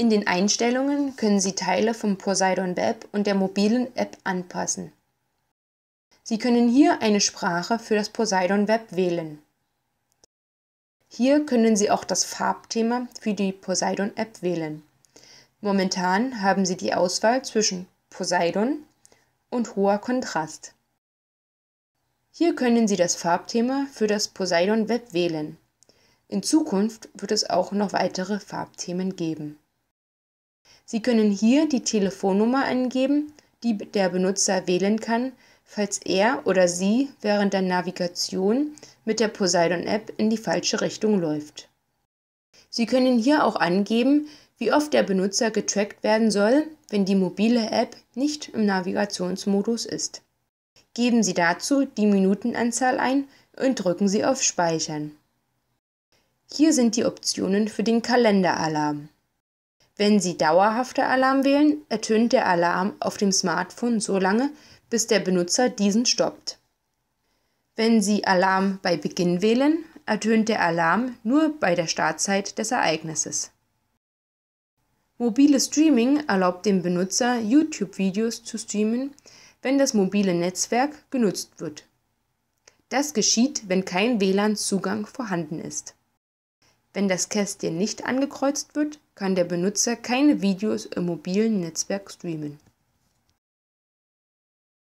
In den Einstellungen können Sie Teile vom Poseidon Web und der mobilen App anpassen. Sie können hier eine Sprache für das Poseidon Web wählen. Hier können Sie auch das Farbthema für die Poseidon App wählen. Momentan haben Sie die Auswahl zwischen Poseidon und hoher Kontrast. Hier können Sie das Farbthema für das Poseidon Web wählen. In Zukunft wird es auch noch weitere Farbthemen geben. Sie können hier die Telefonnummer eingeben, die der Benutzer wählen kann, falls er oder sie während der Navigation mit der Poseidon-App in die falsche Richtung läuft. Sie können hier auch angeben, wie oft der Benutzer getrackt werden soll, wenn die mobile App nicht im Navigationsmodus ist. Geben Sie dazu die Minutenanzahl ein und drücken Sie auf Speichern. Hier sind die Optionen für den Kalenderalarm. Wenn Sie dauerhafter Alarm wählen, ertönt der Alarm auf dem Smartphone so lange, bis der Benutzer diesen stoppt. Wenn Sie Alarm bei Beginn wählen, ertönt der Alarm nur bei der Startzeit des Ereignisses. Mobile Streaming erlaubt dem Benutzer, YouTube-Videos zu streamen, wenn das mobile Netzwerk genutzt wird. Das geschieht, wenn kein WLAN-Zugang vorhanden ist. Wenn das Kästchen nicht angekreuzt wird, kann der Benutzer keine Videos im mobilen Netzwerk streamen